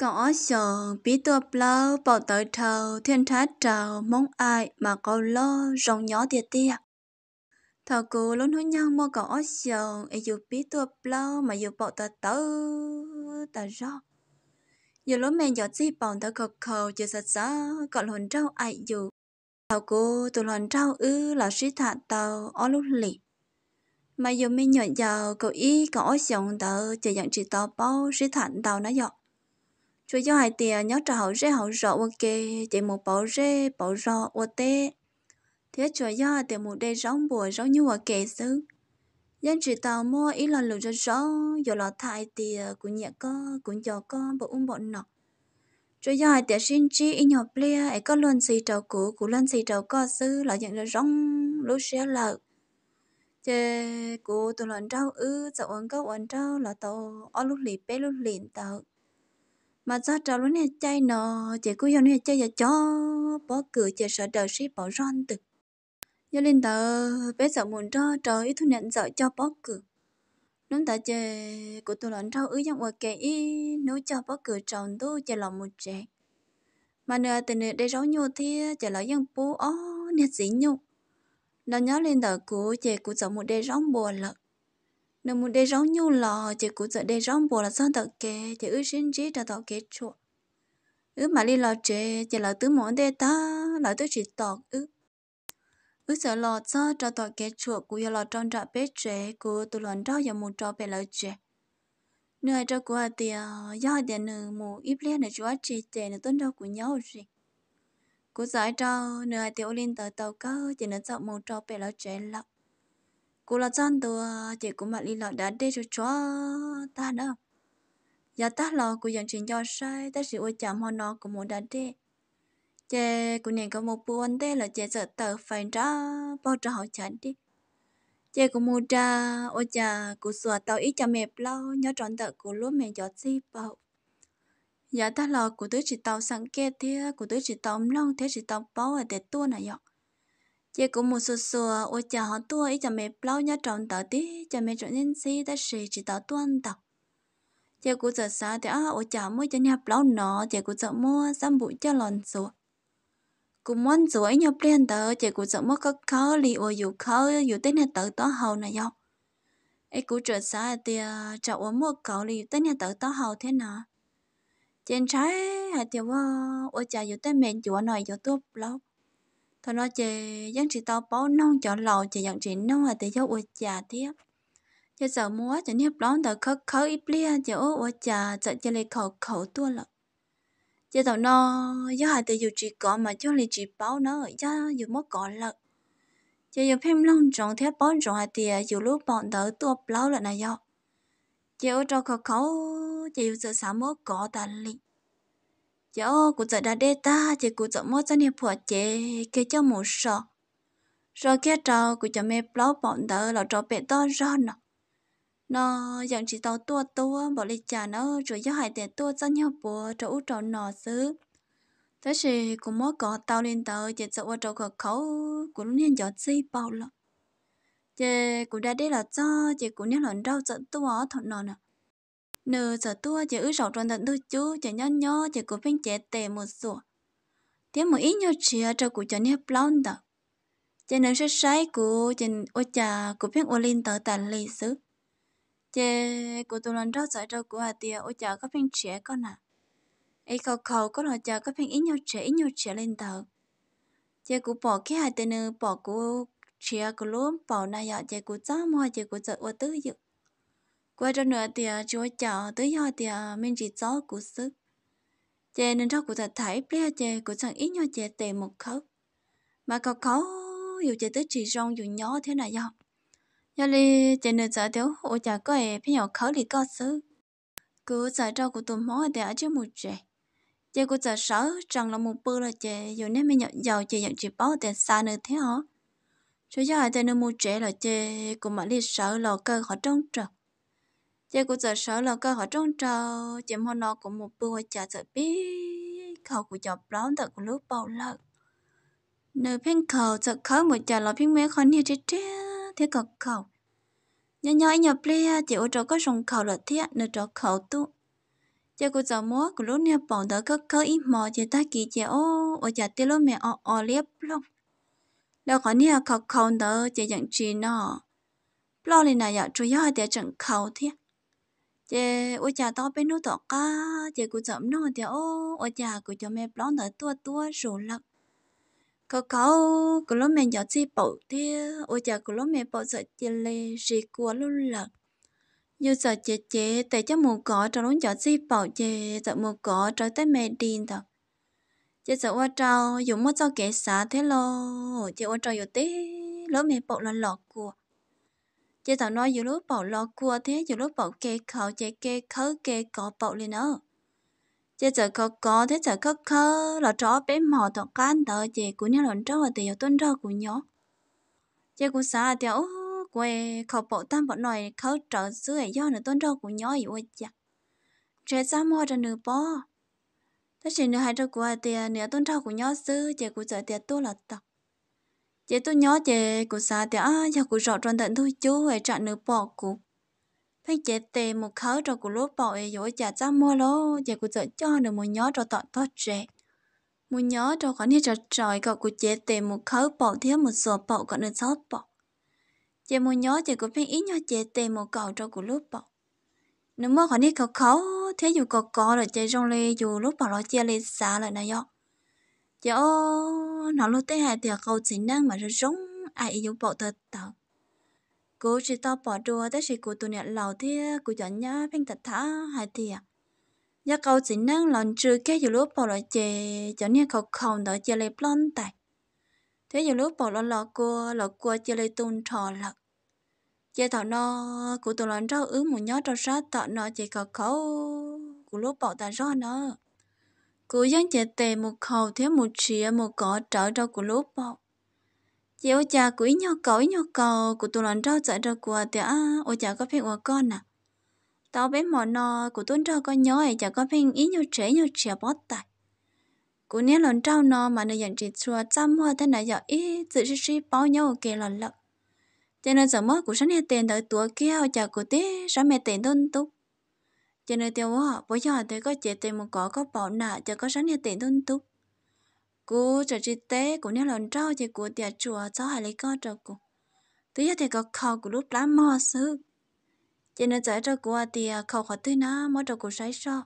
Có sợ bí tựa lơ bỏ tới thờ thiên thát trào mong ai mà có lơ rong nhỏ tiệt tiệt. Thờ cụ lớn hứa nhân mà có sợ ấy dù bí tựa lơ mà dù bỏ tờ tớ tờ rõ. Dù lúc mẹ giọt gì bỏ tờ khờ khờ chứ sạch xa còn hồn trao ai dù. Thờ cụ tụi hồn trao ư là sĩ thả tàu ở lúc lì. Mà dù mình nhỏ giàu cậu ý có sợ tờ chờ dặn chỉ tàu bao sĩ thả tàu nó dọt chú cho hai tiền nhớ trả hậu rễ hậu rõ ok chỉ một bảo rễ bảo rõ ok thế chú cho hai tiền một đây rong bùa rong như ok xứ dân chỉ tàu mua ý là lựa cho rõ giờ là thay tiền cũng nhẹ co cũng giờ co bộ ung bọn nọ chú cho hai tiền xin chi ý nhỏ plia ấy có luôn xì trầu cũ cũng luôn xì trầu co xứ là nhận được rong lúc sẽ lợi chê cô tụi lần trâu ư dạo ơn câu ơn trâu là tàu ở lúc lì bé lúc liền tàu mà ra trò luôn nè chơi nọ, chị cứ yêu nè chơi giờ cho bỏ cửa, chị sợ đời sĩ bỏ ron từ, giờ lên tờ bé sợ muốn cho trò ít thu nhận sợ cho bỏ cửa, lúc ta chơi của tôi lần trâu ứ giống ở kệ ý nếu cho bỏ cửa tròn tôi chơi lòng một trẻ mà nửa từ nửa đây rau nhu thì chơi lại dòng bố ó nè dĩ nhu nó nhớ lên tờ của chị của sợ một đây rau buồn lợn nếu muốn để rong nhu lò thì cũng giờ để rong bò là sao tàu kê thì ư xin chỉ cho tàu kê chuột ư mà đi lò chè thì là tứ món để ta là tứ chỉ tọt ư ư sợ lò cho cho tàu kê chuột của lò trong trọ bếp chè của tụ lòn đó giờ muốn cho bé lò chè nơi cho của thì do tiề nữ mù ít lên là chúa chỉ tiề là tuân đâu của nhau gì của giải cho nơi tiều linh tờ tàu cơ thì nó sợ mù trọ bé lò chè lọc cô là chân đồ chị cũng mặc đi lọ đã để cho cho ta đó giờ ta lọ cô dần chuyển cho sai ta chỉ ôi chạm hoa nó của một đã để chị cũng nên có một buôn thế là chị sợ tờ phải ra bao trò họ chán đi chị cũng mua ra ôi cha cô sửa tàu ít cho mẹp lâu nhớ tròn tờ của lúa mẹ giọt gì bảo, giờ ta lọ của tôi chỉ tàu sáng kia thế của tôi chỉ tàu long thế chỉ tàu bao ở để tua này vậy chị cũng một số số ô chả họ tua ý chả mẹ bao nhiêu trồng tao tí chả mẹ chọn nhân sĩ đã sĩ chỉ tao tuân tao chị cũng giờ xa thì à ô chả mới cho nhà bao nó chị cũng giờ mua xăm bụi cho lòn số cũng muốn số ấy nhập lên tờ chị cũng giờ mua có khó li ô dù khó dù tên này tờ tao hầu này dọc ấy cũng giờ xa thì chả ô mua khó li tên này tờ tao hầu thế nào trên trái hay thì à, ô chả dù tên mẹ chúa này dù tốt lắm thằng nó chị dân chị tao bó non cho lò chị dân chị non là để cho uống trà tiếp chị sợ mua chị nhấp lón tao khóc khóc ít lia chị uống trà chị chị lấy khẩu khẩu tua lợ chị tao nó giờ hai tao dùng chị có mà cho lấy chị báo nó giờ dùng mất có lợ chị dùng phim lông tròn thép bó tròn hai tìa dùng lúc bọn tớ tua báo lợ này do chị ở trong khẩu khẩu chị dùng sợ xả mất có tàn lịch cháu cụ giờ đã đê ta chị cụ giờ mất cho nên phở chế cái cho mù sợ rồi kia trò cụ giờ mẹ blog bọn đỡ là trò bé to ra nọ nó dặn chỉ tao tua tua bỏ đi trả nó rồi cho hai tiền tua cho nhau bùa trò út trò nọ xứ thế thì cũng mới có tao lên tờ chị sợ qua trò cửa khẩu của lúc nhiên giờ gì bao lắm chị cụ đã đi là cho chị cụ nhớ lần đâu dẫn tua thọ nọ nọ nờ giờ tua chỉ ư sầu tròn tận đôi chú chỉ nhon nhó chỉ cố bên chế tề một sủa thế một ít nhau chia cho cụ cho nhé blond đó chỉ nở sẽ sai cụ chỉ ô chà, cụ bên ô linh tờ tàn lì xứ chỉ cụ tôi lần đó giải cho cụ à tia ô chà có bên chia con à ấy cầu cầu có lo cha có bên ít nhau chia ít nhau chia lên tờ chỉ cụ bỏ cái hai tên nữa bỏ cụ chia cụ luôn bỏ này giờ chỉ cụ cháu mua chỉ cụ sợ ô tư dự qua à, cho nữa thì chúa chợ tới giờ thì à, mình chỉ gió của sức chè nên cho của thật thấy ple chè của chẳng ít nhau chè tệ một khóc mà cậu khó dù chè tới chỉ rong dù nhỏ thế này do do li chè nên sợ thiếu ô chả có ai phải nhỏ khó thì có sự cứ sợ cho của tụi mó thì ở trước một chè chè của sợ sợ chẳng là một bữa là chè dù nếu mình nhận giàu chè nhận chỉ bao tiền xa nữa thế hả chú giờ chè nên một chè là chè của mà li sợ lò cơ họ trông trật chị của giờ sợ là cơ họ trông chờ chị mua nó cũng một bữa chả sợ biết khẩu của chọc lón tật của lúc bao lợn nơi phiên khẩu sợ khó một chả là phen mẹ con như chết chết, thế cậu khẩu nhỏ nhỏ nhỏ ple chị ở chỗ có sông khẩu là thế nơi chỗ khẩu tu chị của giờ mua của lúc nè bọn đỡ cơ cơ ít mò chị ta kỳ chị ô ở chả tiêu lúc mẹ ọ ọ liếp lông đâu có nha khẩu khẩu đỡ chị dặn chị nó lo lên nào giờ dạ, chú yếu để chẳng khẩu thế chị ôi chà tao bên nút tỏ cá chị cũng chậm nó thì ô ôi chà cũng cho mẹ blond ở tua tua rồi lắm cô có cứ lúc mình giờ chi bầu thế, ôi chà cứ lúc mẹ bầu sợ chị lê gì của luôn lận như sợ chị chị tại cho mù cỏ cho lúc giờ chi bầu chị sợ mù cỏ cho tới mẹ điên thật chị sợ qua trâu dùng mất cho kẻ xả thế lo chị qua trâu dù tí lúc mẹ bầu là lọt của chị tao nói giữa lúc bảo lo cua thế giữa lúc bảo kê khâu chị kê khâu kê có bảo liền nữa chị chờ có có thế chờ khớ khớ là chó bé mò tao can tao chị cũng nhớ lần trước thì giờ tuần trước cũng nhớ chị cũng xa theo quê khâu bảo tam bảo này khớ trở dưới do nữa tuần trước cũng nhớ ý ôi chà trẻ ra mua cho nửa bò thế nhiên nửa hai trăm của tiền nửa tuần trước cũng nhớ sư chị cũng chờ tiền tu là tao chế tôi nhớ chế của xa thì à giờ của rõ tròn tận thôi chú về trả nửa bỏ của phải chế tề một khớ cho của lốt bỏ ấy rồi chả ra mua lô chế của sợ cho được một nhớ cho tọt tọt trẻ một nhớ cho còn hết cho trời cậu của chế tề một khớ bỏ thêm một số bỏ còn được sót bỏ chế một nhớ chế của phải ít nhớ chế tề một cậu cho của lốt bỏ nếu mà còn hết cậu khó thế dù cậu có rồi chế rong lê dù lúc bỏ nó chia lên xa lại này đó giờ nó lúc tới hai tiệc câu chính năng mà rất giống ai yêu bộ tật tao cô chỉ tao bỏ đùa tới chỉ cô tụi nhận lầu thì cô chọn nhá phanh thật thả hai tiệc giờ câu chính năng lần trừ cái giờ lúc bỏ lại chè cho nhá khẩu không đó chè lấy plon tại thế giờ lúc bỏ lại lọ cua lọ cua chè lấy tung trò lật chè thọ nó cô tụi lần rau ứ một nhó trong sát thọ nó chỉ có khẩu cô lúc bỏ ta do nó cú dân chế tề một khẩu thiếu một chia một cỏ trở ra của lúa bọc chị ô cha của ý nhau cầu ý nhau cầu của tôi lần rau chạy ra của thì à ô cha có phép của con à tao bé mỏ nò của tôi rau con nhớ ấy chả có phép ý nhau trễ nhau trẻ bót tại của nếu lần rau nò mà nó nhận chị chùa chăm hoa thế này giờ ý tự suy suy bao nhau kề lần lợn cho nên giờ mất của sáng nay tiền tới tuổi kia ô cha của tết sáng mẹ tiền tôn túc cho nên tiêu hoa bố cho tới có chế tiền một cỏ có bỏ nạ cho có sẵn nhà tiền tuân túc cô trở chi tế cũng nhớ lần trao thì của tiệt chùa cháu hai lấy con cho cụ thứ nhất thì có khâu của lúc lá mò sư cho nên giải cho cụ thì à, khâu khỏi tới nó mò cho cụ sấy so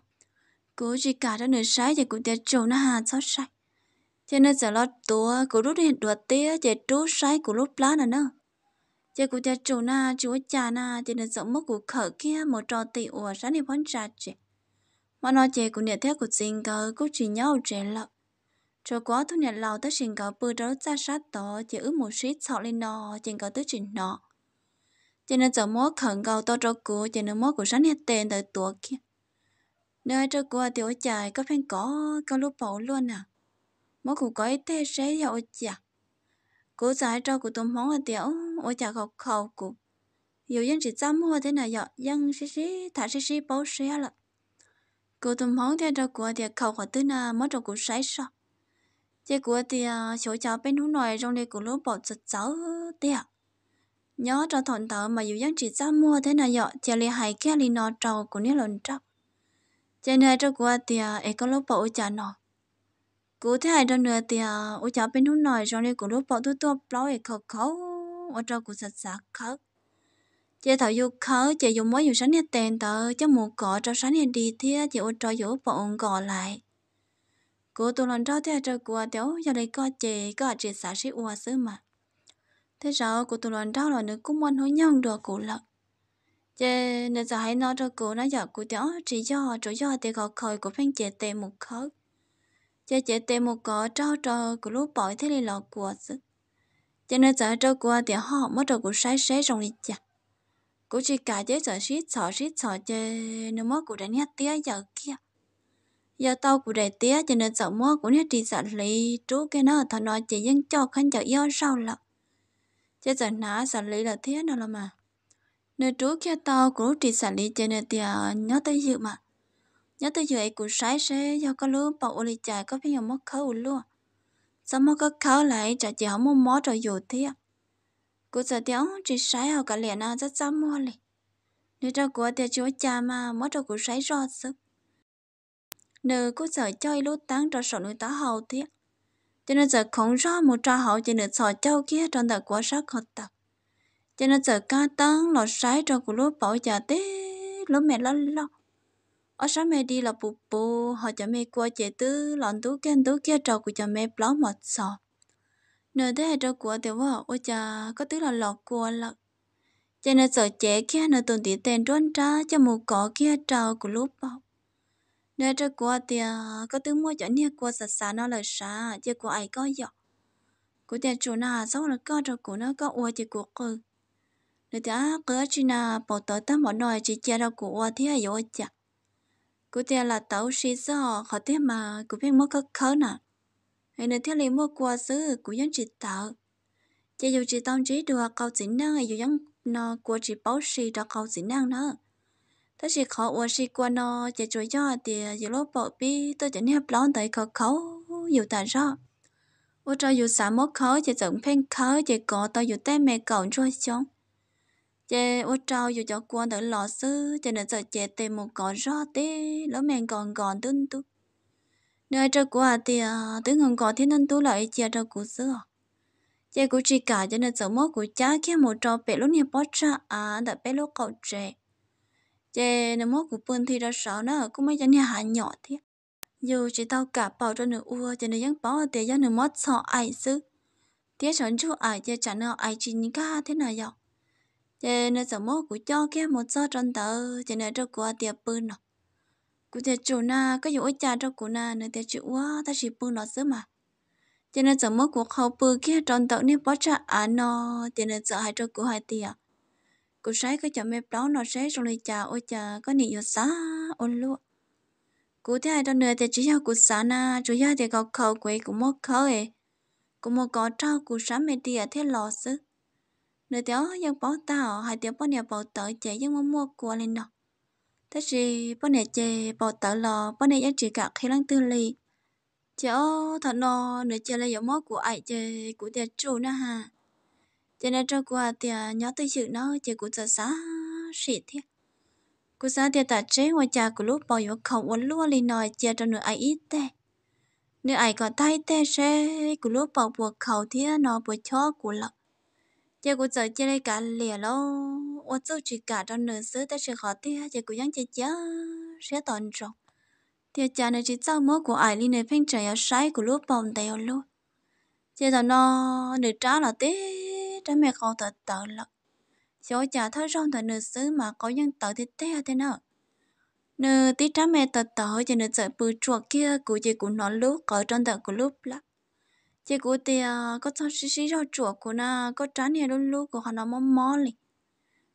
cô chỉ cả cho nửa sấy thì cụ tiệt chùa nó hà cháu sấy cho nên giải lo tua của lúc đi đuổi tía thì trú sấy của lúc lá là nó chị cụ cha chủ na chú cha na chị nên giống mất cụ khở kia một trò tỷ ủa sáng đi bón trà chị mà nói chị cụ nhận theo cụ xin cờ cụ chỉ nhau chị lợ cho quá thu nhận lầu tới xin cờ bự đó ra sát tổ chị ước một xít sọ lên nọ chị cờ tới chuyện nọ chị nên giống mất khẩn cầu to cho cụ chị nên mất cụ sáng hết tên tới tuổi kia nơi cho cụ à, tiểu chạy có phen có có lúc bảo luôn à mất cụ có ít thế sẽ giàu chả cụ giải cho cụ tôm món ở à, tiểu 我家个考古，有人是怎么的那样？样是是，他是是保谁了？古董行的这国的考核的呢，没着古谁少。这国的啊，小家 bên trong này trong này 古老保子早的啊。nhớ cho thọn thở mà dù dân chỉ ra mua thế này dọ chỉ lì hay kia lì nọ trầu của nít lần trọc cho nên cho của tia ấy có lúc bỏ cha nọ cụ thế hay cho nữa tia ôi cha bên hút nồi cho nên của lúc bỏ tôi tôi bao ấy khó khó 我照顾实实刻 chị thảo yêu khó chị dùng mỗi dùng sáng nay tiền tờ cho một cỏ cho sáng nay đi thế chị ô cho dỗ bọn cỏ lại cô tôi lần cho thế cho của tiểu giờ đây có chị có chị xã sĩ ua xứ mà thế giờ cô tôi lần cho là nữ cũng muốn hối nhau được cụ lợn chị nữ giờ hãy nói cho cụ nói giờ cụ tiểu chỉ do chỗ do thì gọi khởi của phanh chị tiền một khó, chị chị tiền một cỏ trao cho cụ lúc bỏ thế này là của xứ cho nên giờ trâu của thì họ mất trâu của sai sai trong đi chả cũng chỉ cả chế giờ xít xỏ xít xỏ chơi nếu mất của đánh hết tía giờ kia giờ tao của đại tía cho nên giờ mất của hết đi sợ lý chú cái nó thằng nói chỉ dân cho khăn giờ yêu sao lắm cho giờ ná sợ lý là thế nào là mà nơi chú kia tao của chỉ sợ lý cho nên thì nhớ tới dự mà nhớ tới dự ấy cũng sai sai do có lúa bảo ô lì chạy có phải nhiều mất khâu luôn sao mà có khó lại chả chỉ không muốn mó cho dù thế à cô sợ tiếng chỉ sái học cả liền à rất sao mua liền nếu cho cô thì chúa mà mó cho cô sái rõ sức nếu sợ chơi lúc tán cho sổ nuôi tá hầu thế cho nên giờ không rõ một trò hậu chỉ nên sợ châu kia trong tờ quá sắc học tập cho nên giờ ca tăng lọt sái cho cô lúc bảo giờ tê lúc mẹ lo lo ở sáng mẹ đi là bố bố họ cho mẹ qua chế tư lọn tú kén tú kia trò của cho mẹ bó mọt sọ nửa thế hệ trò của tiểu vợ ôi cha có tức là lọt của là cho nên sợ chế kia nửa tuần tí tên trốn trá cho mù cỏ kia trò của lúc bọc nửa trò của thì có tức mua cho nia của sạch sạch nó là xa chứ của ai có dọ của tiền chủ nào sau là có trò của nó có ua chứ của cừ nửa thì cứ cỡ chỉ nào bỏ tới tao mọi nồi chỉ chia đâu của ua thế hệ ôi cha cú tiền là tàu xí gió họ tiếc mà cú biết mua cơ khớ nè hay nên thiết lý mua qua xứ cú dân chỉ tàu, chỉ dù chỉ tông chỉ được câu chỉ năng hay dù dân nó của chỉ báo xí đó câu chỉ năng nữa thế chỉ khó qua xí qua nó chỉ chơi do thì giờ lúc bỏ bi tôi chỉ nếp lón tới khó khấu dù tại sao ô cho dù xả mốt khấu chỉ dựng phên khấu chỉ có tôi dù tay mẹ cậu trôi xuống chế ô trâu dù cho quan tới lò sư cho nên giờ chế tìm một cỏ rõ tê lỡ mình còn à còn tương tu nơi cho của thì tứ không cỏ thiên nên tu lại chia cho cụ xưa chế cụ chỉ cả cho nên giờ mốt của cha khi một trò bé lúc nhiều bớt ra à đã bé lúc cậu trẻ chế nên mốt của bươn thì ra sáu nữa cũng mấy cho nên hạ nhỏ thế dù chỉ tao cả bảo cho nửa ua cho nên vẫn bảo thì cho nửa mốt sợ ai xứ thế chẳng chú à, ai chơi chẳng nào ai chỉ như cả thế nào vậy giờ nó giờ mốt của cho kia một số trong tờ giờ nên cho quá tiệp bưng nó cụ giờ chủ na có dụ cha cho cụ na nên tiệp chủ quá ta chỉ bưng nó sớm mà giờ nên sớm mốt của khâu bưng kia trong tờ nên bỏ cha à nó giờ nên sợ hai cho cụ hai tiệp cụ sấy cái chợ mẹp đó nó sấy trong lời cha ôi cha có nị vô xá ôn luôn cụ thế hai trong nửa thì chỉ cho cụ xá na chủ yếu thì có khâu quỷ cũng mất khâu ấy cũng một có trao cụ sáng mẹ tiệp thế lò sức rồi tiểu dân bảo tao hai tiểu bảo nè bảo tớ chế dân mua mua của lên đó. Thế gì bảo nè chế bảo tớ lò bảo nè dân chỉ cả khi lăng tư lì. Chế ô thật nọ nửa chế là giống mua của ai chế của tiệt chủ nữa ha. Chế nè cho của tiệt nhớ tới sự nó chế của giờ xá xịt thế, Cô xa tiệt tạ chế ngoài cha của lúc bỏ yếu không uốn lúa lên nòi chế cho nửa ai ít tê. Nửa ai có tay tê chế của lúc bỏ buộc khẩu thiệt nó buộc chó của lợn giờ cũng giờ chơi đây cả lìa lo ô tô chỉ cả trong nửa xứ, ta sẽ khó tiếc giờ cũng dám chơi chơi sẽ tòn trọng thì cha này chỉ sau mơ của ai linh này phanh trời ở sai của lúa bồng tay ở lúa giờ thằng nó nửa trả là tiếc trả mẹ khó thật tợ lắm chỗ cha thơ rong thằng nửa xứ mà có nhân tợ thì té thế nào nửa tí trả mẹ tật tợ cho nửa sợ bự chuột kia của chị cũng nó lúc có trong tờ của lúc lắm chị có thì có cho xí xí rau chuột của nó có trái này luôn luôn của họ nó mò mò li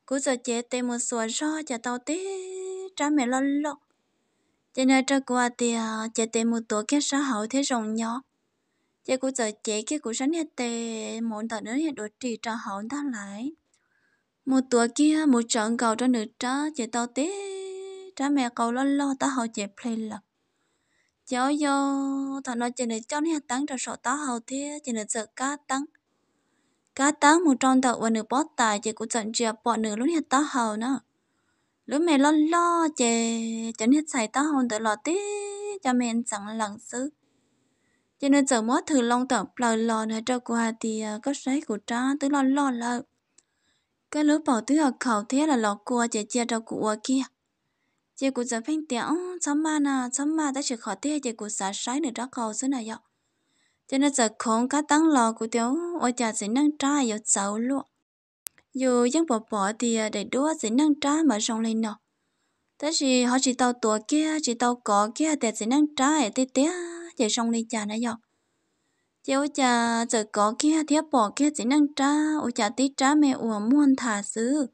cứ giờ chị tìm một số rau cho tao tí trái mẹ lo lo cho nên cho qua thì chị tìm một tổ cái sao hậu thế rồng nhỏ chị có giờ chị cái của sáng này tê muốn tận nữa hiện đồ trì cho hậu ta lại một tổ kia một trận cầu cho nữ trái chị tao tí trái mẹ cầu lo lo tao hậu chị play lắm yo yo thằng nó chỉ để cho nên tăng cho sổ tá hầu thế chỉ để sợ cá tăng cá tăng một trong tàu và nửa bó tài chỉ cũng trận chia bỏ nửa lúc hiện tá hầu nữa lúc mẹ lo lo chỉ chẳng hết xài tá hầu tự lo tí cho mẹ chẳng lặng xứ cho nên giờ mất thử long tập lời lò nữa cho qua thì có sấy của cha tứ lo lo lợ cái lúc bỏ tứ học khẩu thế là lò qua chỉ chia cho cụ kia chị cũng giờ phanh tiếng chấm mà nà chấm mà đã chỉ khó tiếc chị cũng sáng sáng nữa đó cầu xuống này vậy cho nên giờ không cá tăng lò của tiểu ôi chả sẽ nâng trái yếu cháu luôn dù dân bỏ bỏ thì để đua sẽ nâng trái mà xong lên nọ thế thì họ chỉ tàu tua kia chỉ tàu có kia để sẽ nâng trái tê tiếc để xong lên chả này vậy chị ôi chả giờ có kia thiết bỏ kia sẽ nâng trái ôi chả tí trái mẹ uổng muôn thả xứ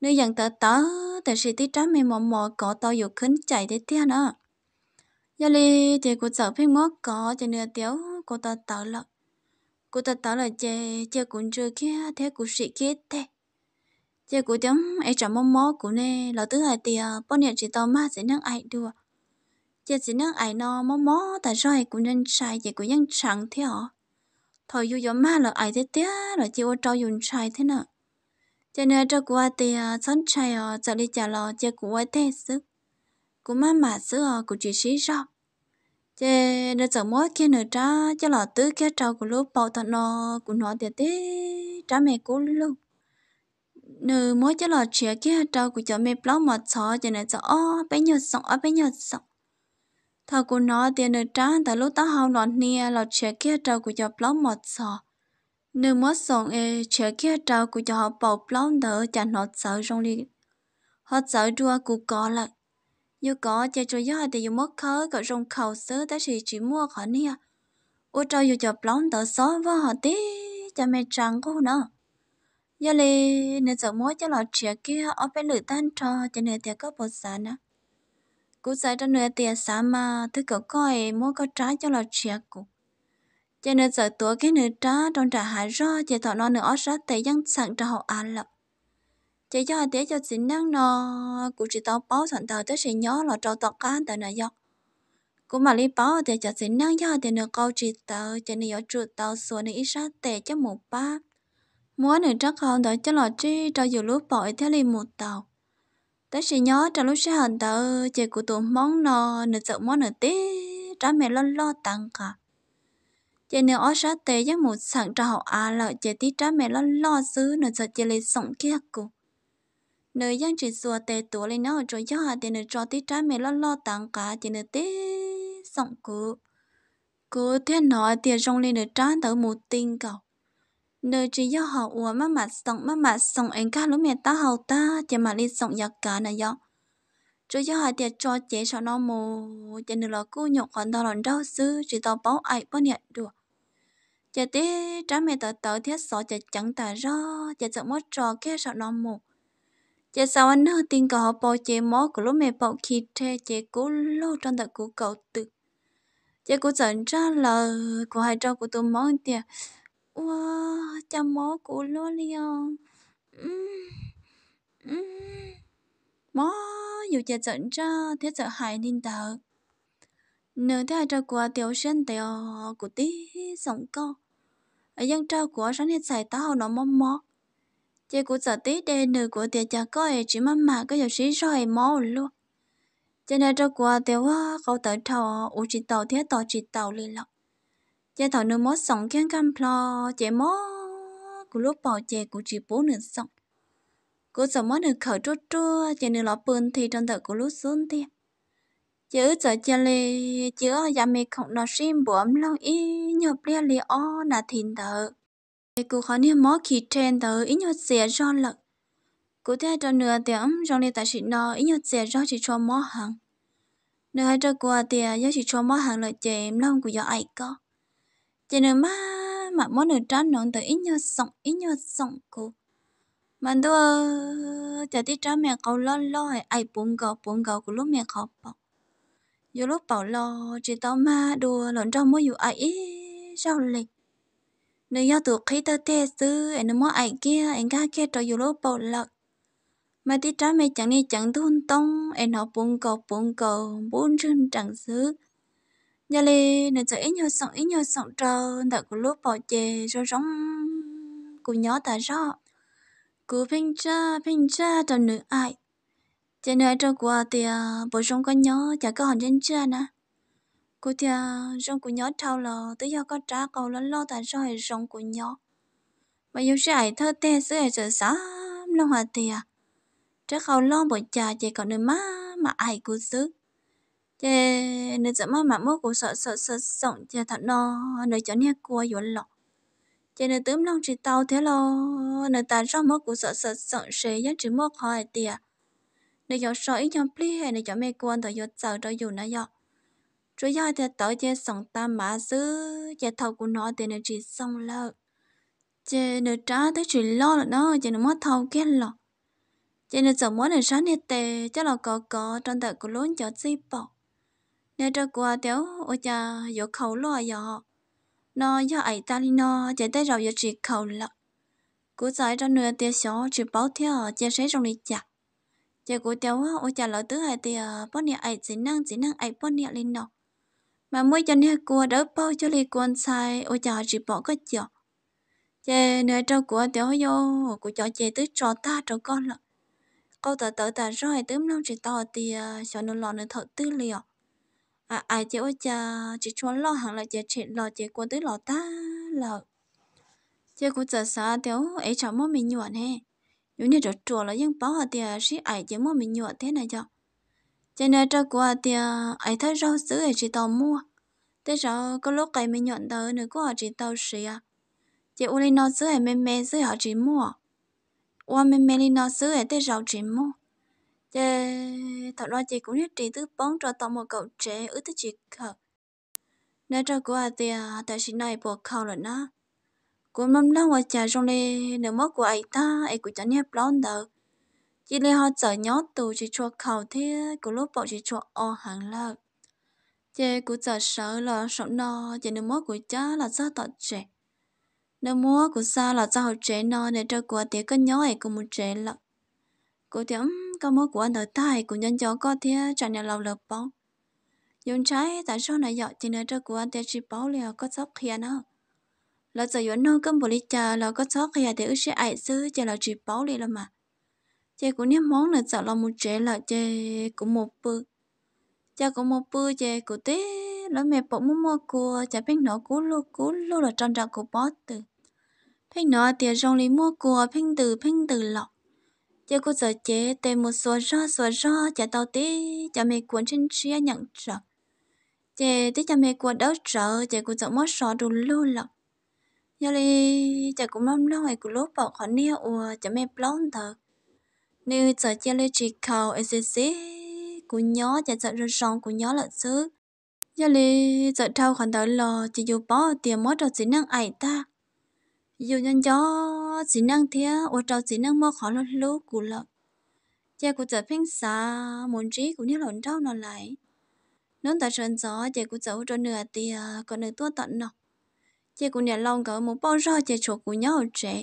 nếu dần tớ tớ thì sẽ tí trái mình mò mò có tao dục khấn chạy thế thiên nữa giờ li thì cô sợ phim mất có cho nửa tiếu cô ta tớ lợ cô ta tớ là chè chè cũng chưa kia thế cũng sĩ kia thế chè cũng tiếng ấy chẳng mò mò của nè là tứ hai tiề bao nhiêu chị tao mà sẽ nâng ai được chè sẽ nâng ai nó mò mò tại sao ai cũng nên sai chè cũng vẫn chẳng thế hả thôi dù gió ma là ai thế tía là chè ô trâu dùng sai thế nào cho nên ờ, ờ, cho cô thì sẵn chạy ở giờ đi trả lo cho cô ấy thế sức cô má mà sữa ờ, cô chỉ sĩ sao chứ nên giờ mỗi khi nữa trả cho lọ tứ kia trâu của lúc bảo thật nó của nói thì thế trả mẹ cô luôn nữ mỗi cho lọ chia kia trâu của cho mẹ bao mà sợ cho nên cho ó bé nhột sợ ó bé nhột sợ thà cô nói tiền nữa trả tại lúc ta hao nọ nia lọ chia kia trâu của cho bao mà sợ nếu mất sống e chế kia trao của cho họ bảo plong đỡ cho nó sợ trong đi họ sợ đua của có lại như có chế cho gia thì dùng mất khớ cả trong khẩu sứ tới thì chỉ mua khỏi nia ô trao dù cho plong đỡ xó và họ tí cho mẹ trắng cô nữa giờ lì nếu sợ mua cho lọ chế kia ở bên lửa tan trò cho nên thì có bột sản á cũng sợ cho người tiền sản mà thứ cậu coi mua có trái cho lọ chế cũng cho nên giờ tố cái nữ trá trong trả hạ rõ chỉ thọ nó nữ ở sát tây dân sẵn trả hậu an lập chỉ do tế cho chính năng nó cũng chỉ tao báo sẵn tao tới sẽ nhớ là trâu tọt cá tại nà dọc cũng mà lý báo thì cho chính năng do thì nữ câu chỉ tao cho nên ở trụ tao xuống nữ ít sát tây cho một ba muốn nữ trắc không đợi cho lọ chi trâu dù lúc bỏ theo liền một tàu tới sẽ nhớ trong lúc sẽ hành tao chỉ của tụi món nó nữ sợ món nữ tí trả mẹ lo lo tăng cả chế nếu ở sát tế giấc một sáng trà học à là chế tí trá mẹ lo lo xứ nữa giờ chế lấy sống kia cụ nếu dân chỉ xua tế tủ lên nó rồi gió hà tế nữa cho tí trá mẹ lo lo tặng cả chế nữa tế sống cụ cụ thế nói thì rong lên nữa trá tới một tinh cầu nơi chỉ do họ ủa mà mà sống mà mặt sống anh ca lúc mẹ ta hầu ta chỉ mà đi sống giặc cả này do chú cho hai tiệt cho chế cho nó mù chế nữa là cú nhục còn tao lần đau sư chỉ tao bảo ai bao nhiêu được chế tê trái mẹ tao tao thiết sọ chế chẳng tà ra chế sợ mất trò kia sợ nó mù chế sau anh hơi tin cậu họ bao chế mó của lúc mẹ bảo khi thế chế cú lô trong tờ của cậu tự chế cú giận ra là của hai trò của tôi mó tiệt wow cha mỏ của lô liền Mm. Mm mó dù chả trận cho thế chợ hại nên tờ nửa thế cho của tiểu sinh tiểu của tí sống co ở dân trao của sáng hết xài tao nó mó mó chơi của giờ tí đề nửa của tiểu chả coi chỉ mắm mà có giờ sĩ rồi mó luôn cho nên cho của tiểu ờ, câu tới thầu u chỉ tàu thế tàu chỉ tàu liền lọc chị thầu nửa mó sống khen cam plo chị mó của lúc bảo chị của chị bố nửa sống cô sợ mất được khởi chua trưa, chỉ nên nó bươn thì trong tờ cô lút xuống thì chứ giờ chơi lê chứ giờ dạ mẹ không nói xin buồn lâu ý nhập lia lì o là thìn tờ thì cô khó nên mó khi trên tờ ý nhọt xìa do lợn cô thấy cho nửa tiếng trong lì tại chị nó ý nhọt xìa do chỉ cho mó hàng nửa hai cho cô thì do chỉ cho mó hàng lợi chèm lâu của do ai có chỉ nửa má mà mó nửa trán nón tờ ý nhọt sọng ý nhọt sọng cô มันตัวจะที่จ้าแม่เขาล้อล้อไอ้ปุ่งเกาปุ่งเกากูรู้แม่เขาปอกอยู่รู้เป่าลอจีต้อมาดูหล่นจ้ามั่วอยู่ไอ้เจ้าเล็กนื้อยอตัวขี้ตาเตซื้อไอ้นมั่วไอ้เกี้ยไอ้ก้าเกี้ยตัวอยู่รู้เป่าลอมาที่จ้าแม่จังนี่จังทุนต้องไอ้หนอปุ่งเกาปุ่งเกาบุญชื่นจังซื้อ nhà lê nè cho ít nhiều sọng ít nhiều sọng trâu đã có lúc bỏ chè rồi sống của nhỏ ta rõ cú pin cha pin cha tao nữ ai chị nữ cho qua thì à, bố rong con nhỏ, chả có hòn trên cha nè cô thì rong à, của nhỏ thao lò, tới giờ có trả cầu lớn lo tại sao hay rong của nhỏ, mà yêu sẽ ai thơ tê sữa ai sợ sám long hòa thì trả à. cầu lo bộ cha chỉ còn nữ má mà ai cú xứ chị nữ sợ má mà mốt cú sợ sợ sợ sống chị thật no nữ cho nha cua vô lọ cho nên tấm lòng chỉ tao thế lo nên ta trong mất của sợ sợ sợ sẽ nhất chỉ mất khỏi tiệt nên giờ sợ ít nhầm pli hay nên giờ mê quan thời giờ chờ đợi dù nãy giờ rồi giờ thì tới chơi sòng tam mã giữ chơi thầu của nó thì nên chỉ xong lợ chơi nên trả tới chỉ lo là nó chơi nên mất thầu kia lọ chơi nên giờ muốn nên sáng nay tệ chắc là có có trong đời của lớn cho gì bỏ nên cho qua tiểu ôi cha giờ khẩu lo giờ nó do ai ta đi nó chỉ tới rồi giờ chỉ khẩu lợ cú giải ra nửa tiền số chỉ báo theo chỉ sấy trong lịch chặt chạy cú tiêu á ô chả lỡ tứ hai tiền bao nhiêu ấy chỉ năng chỉ năng ai bao nhiêu lên nọ mà mỗi chân đi cua đỡ bao cho li quan sai ôi chả chỉ bỏ cái chợ chạy nửa trong của tiêu vô của cho chỉ tới trò ta trò con lợ câu tờ tờ tờ rồi tớm nông chỉ to thì cho nó lò nó thợ tư liệu à à chị ôi cha chỉ cho lo hàng là chị chị lo chị qua tới lo ta là chị cũng chờ xa thiếu ấy cháu mất mình nhuận he nếu như được chùa là những báo hạt tiền sĩ ấy chỉ mua mình nhuận thế này cho cho nên cho qua tiền ấy thấy rau sữa ấy chị tàu mua thế sao có lúc cái mình nhuận tới nữa có họ chị tàu sĩ à chị uli nó sữa ấy mềm mềm sữa họ chị mua qua mềm mềm nó sữa ấy thế rau chị mua chế tao nói chị cũng nhất trí thứ bóng cho tao một cậu trẻ ứ tứ chị khờ nãy cho của à thì tại chị này buộc khâu rồi nó của mâm lâu ở chả trong đi nếu mất của ấy ta ấy cũng chẳng nhép lon đâu chị lấy họ chở nhót từ chị cho khâu thế của lúc bọn chị cho o hàng lợn chị cũng chả sợ là sợ no chị nếu mất của cha là sao tọt trẻ nếu mua của xa là sao trẻ no để cho của thì cứ nhớ ấy cũng một trẻ lợn cô thì có mối của anh đợi tay của nhân cho có thể trả nhà lâu lập bóng dùng trái tại sao này dọ chỉ nơi cho của anh chỉ báo liệu có sốc kia nó là giờ yếu nó cầm bồ lì trà là có sốc kia để ước sẽ ai xứ cho là chỉ báo liệu là mà chị cũng nhớ món là sợ là một trẻ là chị cũng một bự cha cũng một bự chị cũng té lỡ mẹ bỏ mua mua cua chả biết nó cú lô cú lô là trong trạc của bó từ phanh nó tiền rong lấy mua cua phanh từ phanh từ lọ giờ cô giờ chế tê một số rõ số rõ chả tao tí chả mẹ cuốn trên chia nhận trợ chế tí chả mẹ cuốn đỡ trợ chế cô giờ mất sợ đủ lưu lọc giờ đi chả cũng mong nói ngày của lúc bảo khó nia ùa chả mẹ blond thật nếu giờ chế lên chỉ cầu ấy xí xí của nhó chả sợ rồi sòng của nhó là xứ giờ đi giờ trao khoản đầu lò chỉ dù bỏ tiền mất rồi chỉ năng ải ta dù nhân gió chỉ năng thế ô trâu chỉ năng mơ khó lót lú cụ lợ chè cụ chợ phim xa muốn trí cũng như lộn trâu nó lại nón ta sơn gió chè cụ chợ cho nửa tia có nửa tuốt tận nọ chè cụ nhà lòng cỡ một bao rau chè chuột của nhau trẻ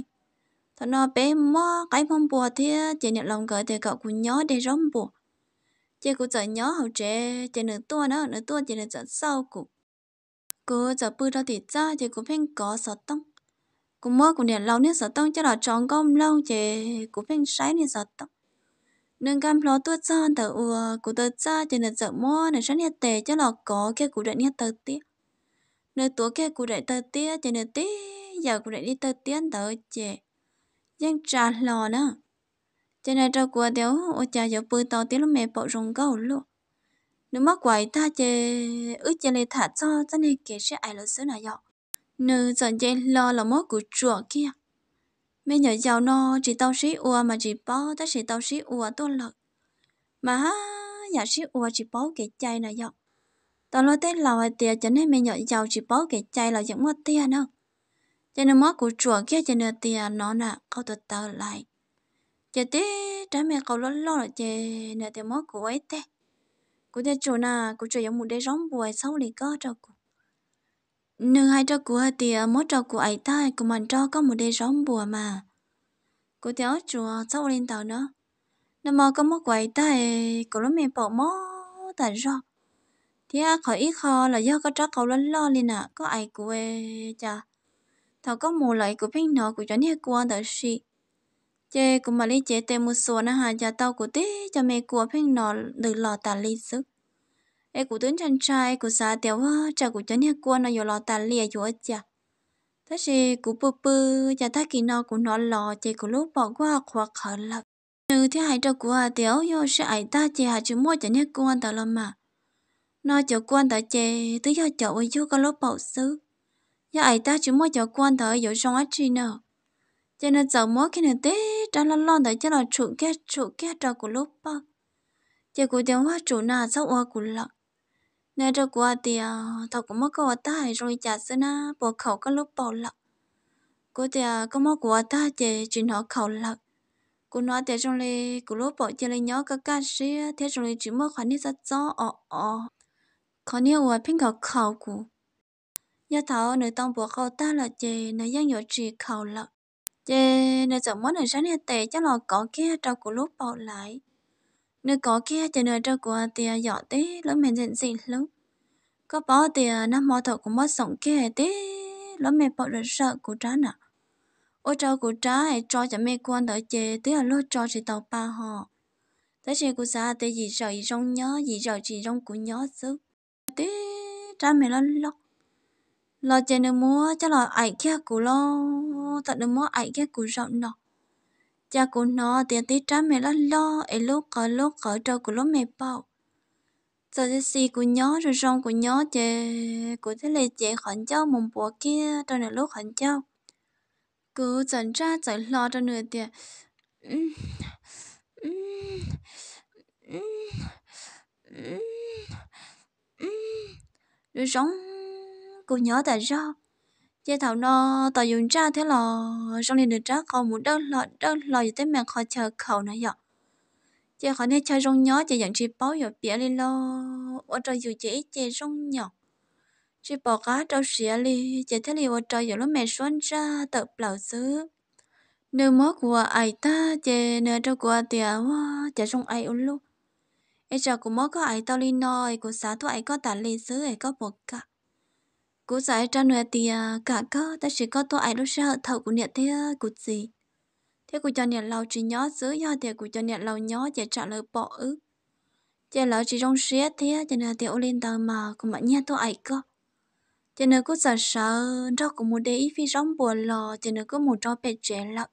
thằng nó bé mò cái phong bùa thế chè nhà lòng cỡ thì cậu của nhó để rong bùa chè cụ chợ nhó hậu trẻ chè nửa tuốt nó nửa tuốt chè nửa chợ sau cụ cụ chợ bự ra thì cha chè cụ phim có sọt tông cũng mơ cũng điện lâu nên sợ tông cho là tròn công lâu chè cũng phanh sái nên sợ tông nâng cam lo tuốt son tờ ùa cụ tờ cha chỉ nên sợ mơ nên sáng hết tề cho là có cái cụ đại hết tờ tiếc nơi tuổi cái cụ đại tờ tiếc cho nên tiếc giờ cụ đại đi tờ tiếc tờ chè giang trà lò nữa cho nên trâu của tiểu ô cha giờ bơi tàu tiếng lúc mẹ bỏ rồng câu luôn nếu mắc quậy ta chè ước chè lê thả cho cho nên kể sẽ ai lỡ xứ nào dọ nữ giờ dây lo là mốt của chùa kia mẹ nhỏ giàu no chỉ tao sĩ ua mà chỉ bó ta sĩ tao sĩ ua tôi lợi, mà ha nhà sĩ ua chỉ bó cái chay là dọc tao lo tết hay tiền cho nên mẹ nhỏ giàu chỉ bó cái chay là dọc mất tiền đâu, cho nên mốt của chùa kia cho nên tiền nó nè câu tụt tao lại cho tê trả mẹ câu lo lo là chè nè tiền mốt của ấy tê của tê chủ nà của chùa giống một đế rong bùi sau này có đâu Nữ hai trò của thì mỗi trò của ấy ta cũng mình cho có một đề rong bùa mà. Cô theo chùa sau lên tàu nữa. Nên mà có một quầy ta cô lúc mình bỏ mó tại rõ. Thì à khỏi ít khó là do có trò cậu lớn lo lên à, có ai của cha, Thảo có một lợi của phim nó của cho nên của ta xì. Chê của mà lý chế tê một số nữa hà chà tao của tí cho mẹ của phim nó được lò ta lý sức e cụ tướng chàng trai cụ xã tiểu hoa cha cụ chấn hết quân nó vô lò tàn lìa chỗ chả thế thì cụ bự bự cha ta kỳ nó cụ nó lò chè cụ lúc bỏ qua khóa khở lập nữ thế hai trâu cụ hà tiểu vô sẽ ai ta chè hà chữ mua chấn hết quân tao lắm mà nó chỗ quân tao chè tứ do chỗ ấy chú có lúc bỏ xứ do ai ta chữ mua chỗ quân tao vô trong ách chi nè cho nên giờ mua cái này tết trả lo lo tới cho nó trụ kia trụ kia cho cụ lúc bỏ chè cụ tiểu hoa trụ nà sau hoa cụ lợn nè cho qua thì ờ, tao cũng mất có ta rồi chả xưa na bỏ khẩu có lúc bỏ lợ cô thì ờ, có mất của ta chỉ chuyện họ khẩu lợ cô nói thế trong này cô lúc bỏ chơi lên nhớ các ca sĩ thế trong này chỉ mất khoản đi rất rõ ờ ờ còn nhiều người pin khẩu khẩu của nhà thảo nơi tông bỏ khẩu ta là chỉ nơi giang nhỏ chỉ khẩu lợ chỉ nơi giờ món này sáng nay tệ chắc là có kia trong cô lúc bỏ lại nếu có kia cho nơi trâu của thì dọ à, tí lúc mình dịnh gì lúc có bỏ thì à, nó mò thầu cũng mất sống kia tí lúc mình bỏ được sợ của trái nè ô trâu của trái cho cho mẹ quan đợi chê tí là lúc cho chị tàu ba họ thế chị của xã thì gì sợ gì rong nhớ gì sợ chị rong của nhớ sức tí trái mẹ lo lo lo chơi nữa mua chắc là ai kia của lo tận nữa mua ai kia của rộng nọ cha của nó tiền tí trả mẹ là lo ấy lúc có lúc có trâu của lúc mẹ bao giờ thế si của nhó rồi rong của nhó chè của thế này chè khẩn cháu mùng bò kia trong nửa lúc khẩn cháu cứ dần ra dần lo cho nửa tiền rồi rong của nhớ tại sao chế thảo nó tao dùng cha thế là trong liền được cha còn muốn đâu lò đâu lò gì tới mẹ khó chờ khẩu này vậy chế khỏi nên chơi rong nhó chế dẫn chị báo giờ bịa lên lo ở trời dù chế chế rong nhỏ chị bỏ cá trâu xỉa li chế thế li ở trời giờ lúc mẹ xoắn ra tự bảo xứ nửa mó của ai ta chế nửa trâu của tiệt hoa chế rong ai ôn luôn ấy giờ cũng mó có ai tao li nói của xã thu ai có tả li xứ ai có bột cả cú giải ra nữa thì à, cả cơ ta chỉ có tôi ai lúc sau thầu của nhận thế à, cú gì thế của cho nhận lâu chỉ nhớ giữ do thì của cho nhận lâu nhớ chỉ trả lời bỏ ứ chỉ lời chỉ trong xe thế cho nên thì ô lên tàu mà cũng bạn nhớ tôi ai có cho nên cứ sợ sợ đâu cũng một để ý phi rong buồn lò cho nên cứ một cho bé trẻ lắm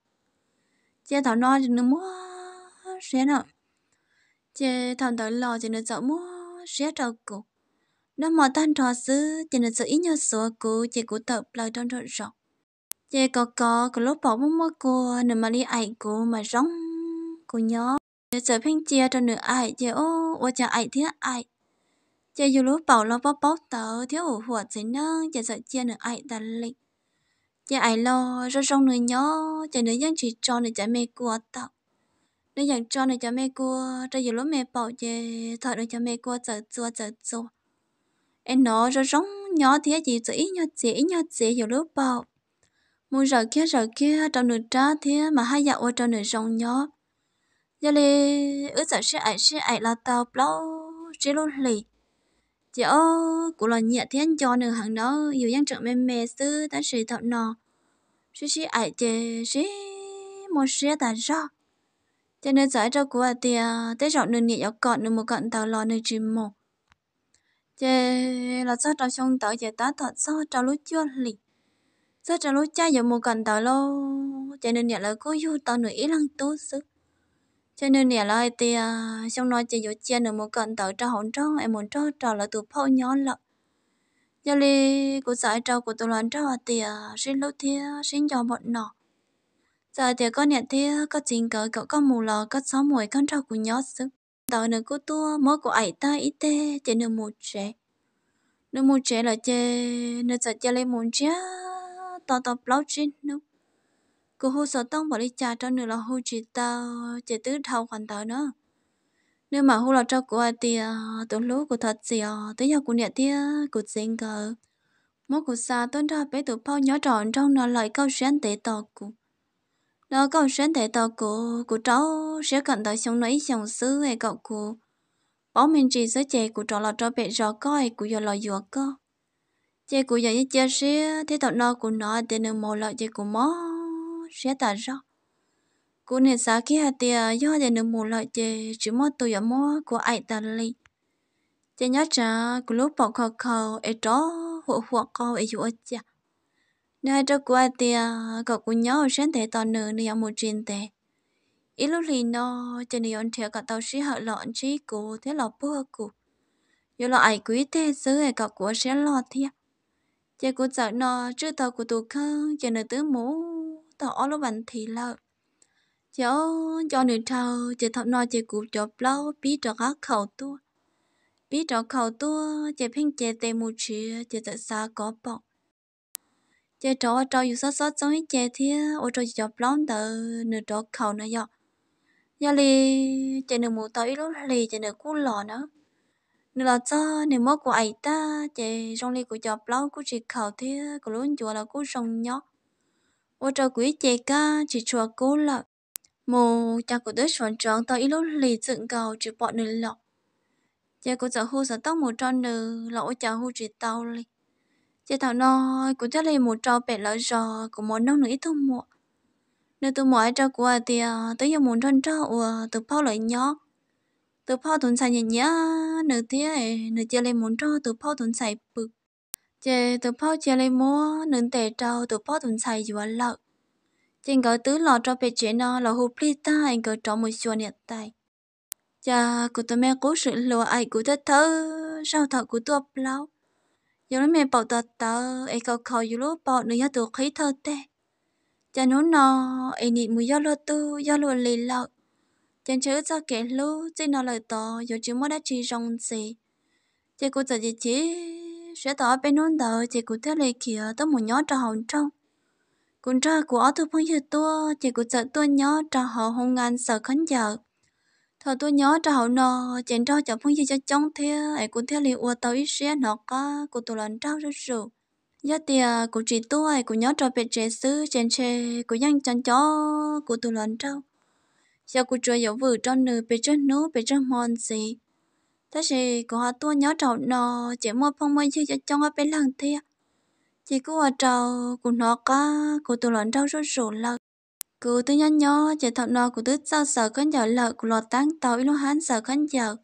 chỉ thảo nói cho nên mua xe nào chỉ thảo tới lò cho nên sợ mua xe trâu cục nó mò tan trò xứ chỉ nên sự ý nhớ số cũ chị cũ tập lại trong trò rộng chị có có có lúc bỏ mông mơ cô nên mà đi ai cô mà rong cô nhớ chị sợ phanh chia cho nửa ai chị ô ô chả ai thế ai chị dù lúc bảo lo bóp bóp tớ thiếu ủ huột gì nữa chị sợ chia nửa ai đặt lịch chị ai lo rồi rong nửa nhớ chị nửa dân chỉ cho nửa chả mê cô tớ nửa dân cho nửa chả mê cô cho dù lúc mê bảo chị thật nửa chả mê cô giờ chua giờ chua em nó rồi rong nhỏ thì chỉ chỉ nhỏ chỉ nhỏ chỉ vào lớp bao mua rồi kia rồi kia trong nửa trá thế mà hai dạo ở trong nửa rong nhỏ giờ lì ước sợ sẽ ai sẽ ai là tàu bao sẽ luôn lì chỗ của cũng là nhẹ thế cho nửa hàng đó nhiều dân trưởng mềm mềm sư ta sẽ thọ nọ sẽ sẽ ai chị sẽ một sẽ ta ra cho nên giải cho của tia tới rộng nửa nhẹ yếu cọt nửa một cận tàu lò nửa chìm một chế là sao trong sông tới chế tá thật sao trong lúc chưa lì sao trong lúc cha giờ một cần tới lo chế nên nhận là cô yêu tao nữa ý lăng tu sức cho nên nè lại thì à, xong nói chỉ dụ chia nữa một cần tới cho hỗn trâu em muốn cho trò là tụi phao nhỏ lợ giờ li của giải trâu của tụi lần trâu thì à, xin lúc thì xin cho bọn nọ giờ thì có nhận thì có chính cỡ cậu có mù lò có sáu mùi con trâu của nhỏ sức tàu nữa cô tua mỗi cô ấy ta ít tê chơi nửa một trẻ nửa một trẻ là chơi nửa giờ chơi lên một trẻ tàu tàu lâu trên nữa cô hô sợ tông bỏ đi cha cho nửa là hô chỉ tao chơi tứ thâu khoản tàu nữa nếu mà hô là cho cô ấy thì à, tôi lúc của thật gì à tới giờ cô nhận thì cô xin cờ mỗi cô xa tôi ra bé tụi bao nhỏ tròn trong nó lại câu chuyện tế tàu cô nó còn sân thể tao của của cháu sẽ cần tới sống nói sống xứ hay cậu của bảo mình chỉ giới chè của cháu là cho bé rõ coi của giờ là dừa cơ chè của giờ như chơi sẽ thấy tao nó của nó để nó mồ lại chè của mó sẽ tạt rõ của nên sáng khi hạt tiề do để nó mồ lại chè chỉ mót tôi ở mó của ai ta li chè nhớ trả của lúc bỏ khờ khờ ấy đó hộ hộ câu ấy vừa chơi nơi cho qua thì có cô nhỏ sáng thế tao nửa nửa một chuyện thế ít lúc thì nó cho nên ông theo cậu tao sĩ họ lọn chỉ cô thế lọ bữa cô giờ lọ ai quý thế xứ ai cả của sẽ lọ thiệt giờ cô sợ nó chưa tao của tụi khơ cho nên tứ mũ tao ở lúc bệnh thì lợ cho cho nửa trâu cho thọ nó cho cụ cho lâu biết cho gác khẩu tua biết cho khẩu tua cho phanh chỉ tề một chữ cho tại xa có bọc chế trò ở trò dù sót sót trong hết chế thì ô trò chỉ chọc lắm tờ nửa trò khẩu nữa dọ giờ lì chế nửa mù tao ít lúc lì chế nửa cú lò nữa nửa lò cho nửa mất của ấy ta chế trong lì của chọc lắm của chỉ khẩu thế, của luôn chùa là của sông nhỏ ô trò quý chế ca chỉ chùa cú lợ mù cha của đứa chuẩn tròn tao ít lúc lì dựng cầu chỉ bọn nửa lọ chế của giờ hưu giờ tóc một tròn nửa lọ chả hưu chỉ tao lì chị thảo nói cũng chắc là một trò bể lỡ giò của món nông nữa ít thôi mọ nếu tôi mỏi cho của thì ờ, tôi dùng muốn thân cho của từ phao lại nhỏ từ phao tuần xài nhỉ nhá nửa thế nửa chia lên muốn cho từ phao tuần xài bực chị từ phao chia lên mua nửa tệ trâu từ phao tuần xài vừa lợ chị có tứ lọ cho bé chuyện nó là hụp lít ta anh có cho một chuột nhận tài Chà, của tôi mẹ cố sự lùa ai của tôi thơ sao thọ của tôi lâu 有人没报得到，哎个考有了报，你要多开头的。cho nó nó ai nị mùi do lo tu do lo lì lợ chẳng chữ cho kẻ lu chỉ nó lời to dù chữ mua đã chỉ rong gì chị cô giờ chị chỉ sẽ tỏ bên nón đầu chị cô theo lời kia tôi muốn nhớ cho hồng trong cũng cho của tôi phong như tôi chị cô tôi nhớ cho họ hồng ngàn sợ khánh giờ thọ tôi nhớ cho hậu nò chén cho cho phong cho chống thế ấy cũng thế liền uo tàu ít xe nó có của tôi lần trao rất rủ giá tiền của chị tôi của nhớ cho bé trẻ sư chén xe của nhân chân chó của tôi lần trao giờ của chúa giáo vừa cho nữ bé chân nữ bé chân mòn gì thế thì của họ tôi nhớ cho nò chỉ mua phong mới cho chống ở bên lần thế chỉ có trầu của nó có của tôi lần trao rất rủ lâu cứ tôi nhăn nhó chỉ thọ nọ của tôi sao sợ con giờ lợ của lọt tán tàu ý nó hắn sợ con giờ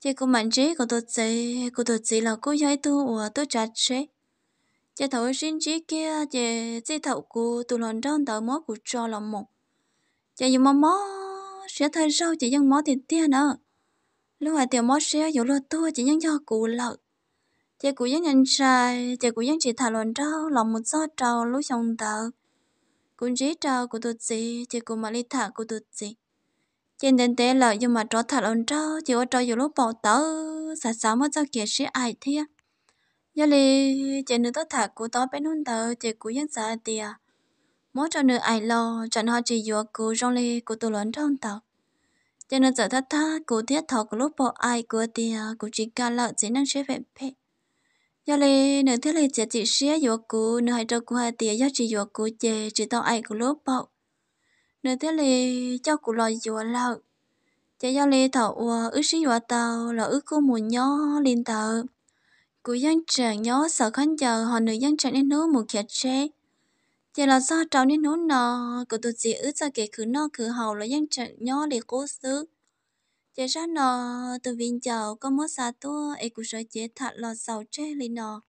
chỉ của mạnh trí của tôi chỉ của tôi chỉ là cô giấy tu của tôi chặt chế chỉ thọ xin trí kia chỉ chỉ thọ của tôi lòn trong tàu mó của cho lòng một chỉ dùng mó mó sẽ thay sau chỉ dân mó tiền tiền nữa lúc này tiểu mó sẽ dùng lo tôi chỉ dân cho cụ lợ chỉ cụ dân nhận sai chỉ cụ dân chỉ thọ lòn trong lòng một do trầu lúc xong tàu cũng dễ trao của tụt gì chỉ cũng mà lấy thả của tụt gì trên đến tế là nhưng mà tró thật ông trâu chỉ có trao dù lúc bỏ tớ sạch sáu mất cho kia sĩ ai thế giờ thì trên nữa tớ thả của tớ bên hôn tớ chỉ của dân xã tiề mỗi cho nữ ai lo chẳng họ chỉ dùa của rong lì của tôi lớn trong tớ trên nên giờ thắt thắt của thiết thọ của lúc bỏ ai của tiề của chỉ cả lợi chỉ năng sẽ phải phê giờ này nửa thế này chỉ chỉ xía vô cú nửa hai trâu cú hai tía giá chỉ vô cú chè chỉ tao ai cú lốp bọc nửa thế này cho cú lo vô lao chỉ giờ này thảo ua ứ xí vô tàu là ứ cú mù nhó liên tờ cú dân trạng nhó sợ khán chờ họ nửa dân trạng nên nấu một kẹt xe, chỉ là do trâu nên nấu nọ cú tụt chỉ ứ cho kể khứ nọ khứ hầu là dân trạng nhó để cố xứ chế ra nó từ viên chậu có mua xa tua ấy cũng sợ chế thật là giàu chế lên nó